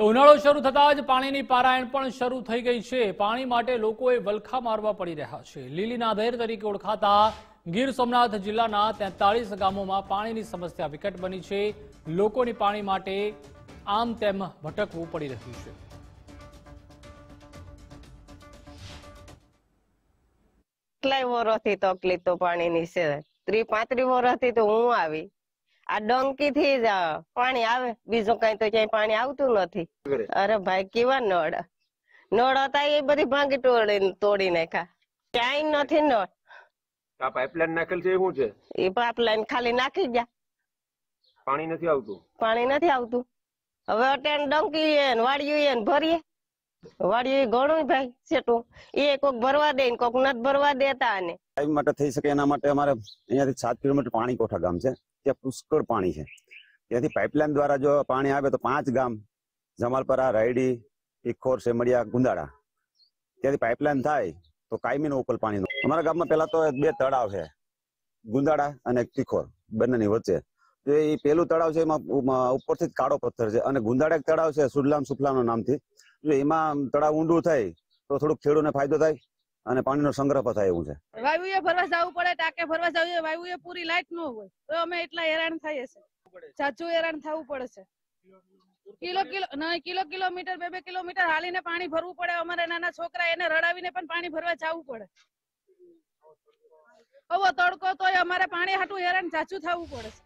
તો ઉનાળો શરૂ થતા જ પાણીની પારાયણ પણ શરૂ થઈ ગઈ છે પાણી માટે લોકોએ વલખા મારવા પડી રહ્યા છે લીલીના ભેર તરીકે ઓળખાતા ગીર સોમનાથ જિલ્લાના તેતાળીસ ગામોમાં પાણીની સમસ્યા વિકટ બની છે લોકોની પાણી માટે આમ તેમ ભટકવું પડી રહ્યું છે કેટલાય વર્ષથી તકલીફ તો પાણીની છે ત્રી પાંત્રી વર્ષથી તો હું આવી આ ડોંકી થી જ પાણી આવે બીજું કઈ તો ક્યાંય પાણી આવતું નથી અરે ભાઈ કેવા નળ નળ હતા એ બધી ભાંગી તોડી તોડી નાખ્યા ક્યાંય નથી નળ આ પાઇપલાઇન નાખેલ છે શું છે એ પાઇપલાઇન ખાલી નાખી ગયા પાણી નથી આવતું પાણી નથી આવતું હવે અટેન ડંકી એ વાડ્યું એ ભરીએ વાડિયું ઘણું ભાઈ સેટું એ કોક ભરવા દે કોક નથી ભરવા દેતા અને માટે થઈ શકે એના માટે અમારે અહીંયાથી સાત કિલોમીટર પાણી કોઠા ગામ છે ત્યાં પુષ્કળ પાણી છે ત્યાંથી પાઇપલાઇન દ્વારા જો પાણી આવે તો પાંચ ગામ જમાલપરા રાયડી ઇખોર સેમડિયા ગુંદાળા ત્યાંથી પાઇપલાઇન થાય તો કાયમીનો ઉકલ પાણીનો અમારા ગામમાં પહેલા તો બે તળાવ છે ગુંદાળા અને ટીખોર બંનેની વચ્ચે તો એ પેલું તળાવ છે એમાં ઉપરથી કાળો પથ્થર છે અને ગુંદાળા એક તળાવ છે સુડલામ સુફલામ નામથી જો એમાં તળાવ ઊંડું થાય તો થોડુંક ખેડૂતને ફાયદો થાય અને પાણીનો સંગ્રહ પણ થાય એવું છે વાયુએ ફરવા જવું પડે ટાકે ફરવા જવું હોય વાયુએ પૂરી લાઈટ ન હોય તો અમે એટલા હેરાન થઈએ છે સાચું હેરાન થવું પડે છે કિલો કિલો નહીં કિલો કિલોમીટર બે બે કિલોમીટર હાલીને પાણી ભરવું પડે અમારે નાના છોકરા એને રડાવીને પણ પાણી ભરવા જવું પડે હવે તડકો તોય અમારે પાણી હાટું હેરાન સાચું થવું પડે છે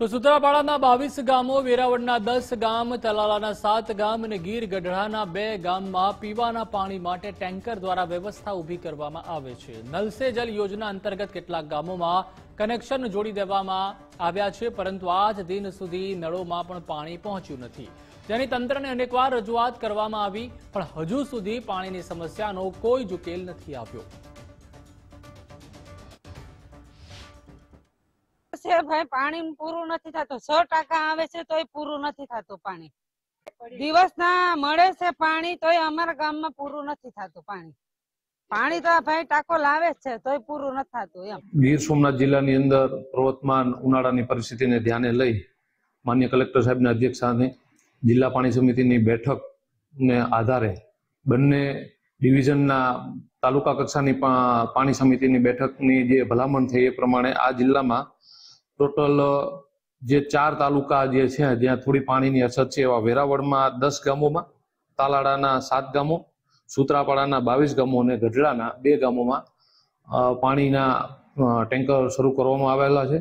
તો સુત્રાપાડાના બાવીસ ગામો વેરાવળના દસ ગામ તલાલાના સાત ગામ અને ગીર ગઢડાના બે ગામમાં પીવાના પાણી માટે ટેન્કર દ્વારા વ્યવસ્થા ઉભી કરવામાં આવે છે નલસે જલ યોજના અંતર્ગત કેટલાક ગામોમાં કનેક્શન જોડી દેવામાં આવ્યા છે પરંતુ આજ દિન સુધી નળોમાં પણ પાણી પહોંચ્યું નથી જેની તંત્રને અનેકવાર રજૂઆત કરવામાં આવી પણ હજુ સુધી પાણીની સમસ્યાનો કોઈ ઉકેલ નથી આવ્યો છે ભાઈ પાણી પૂરું નથી થતું સો ટકા આવે છે તોય પૂરું નથી થતું પાણી દિવસ ના મળે છે પાણી તોય અમારા ગામમાં પૂરું નથી થતું પાણી પાણી તો ભાઈ ટાકો લાવે છે તોય પૂરું નથી થતું એમ ગીર સોમનાથ જિલ્લાની અંદર પર્વતમાન ઉનાળાની પરિસ્થિતિને ધ્યાને લઈ માન્ય કલેક્ટર સાહેબના અધ્યક્ષ સાથે જિલ્લા પાણી સમિતિની બેઠક ને આધારે બંને ડિવિઝનના તાલુકા કક્ષાની પાણી સમિતિની બેઠકની જે ભલામણ થઈ એ પ્રમાણે આ જિલ્લામાં ટોટલ જે ચાર તાલુકા જે છે જ્યાં થોડી પાણીની અછત છે એવા વેરાવળમાં દસ ગામોમાં તાલાડાના સાત ગામો સુત્રાપાડાના બાવીસ ગામો અને ગઢડાના બે ગામોમાં પાણીના ટેન્કર શરૂ કરવામાં આવેલા છે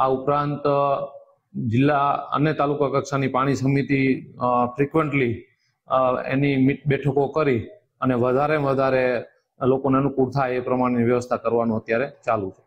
આ ઉપરાંત જિલ્લા અને તાલુકા કક્ષાની પાણી સમિતિ ફ્રિકવન્ટલી એની બેઠકો કરી અને વધારે વધારે લોકોને અનુકૂળ થાય એ પ્રમાણેની વ્યવસ્થા કરવાનું અત્યારે ચાલુ છે